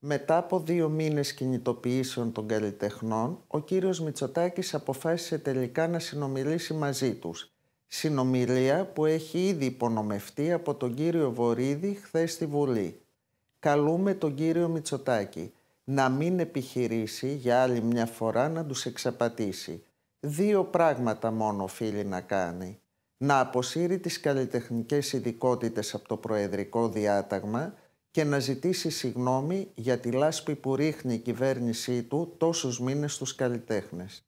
Μετά από δύο μήνες κινητοποιήσεων των καλλιτεχνών, ο κύριος Μητσοτάκης αποφάσισε τελικά να συνομιλήσει μαζί τους. Συνομιλία που έχει ήδη υπονομευτεί από τον κύριο Βορύδη χθες στη Βουλή. Καλούμε τον κύριο Μητσοτάκη να μην επιχειρήσει για άλλη μια φορά να τους εξαπατήσει. Δύο πράγματα μόνο οφείλει να κάνει. Να αποσύρει τις καλλιτεχνικές ειδικότητες από το Προεδρικό Διάταγμα – και να ζητήσει συγνώμη για τη λάσπη που ρίχνει η κυβέρνησή του τόσους μήνες στους καλλιτέχνες.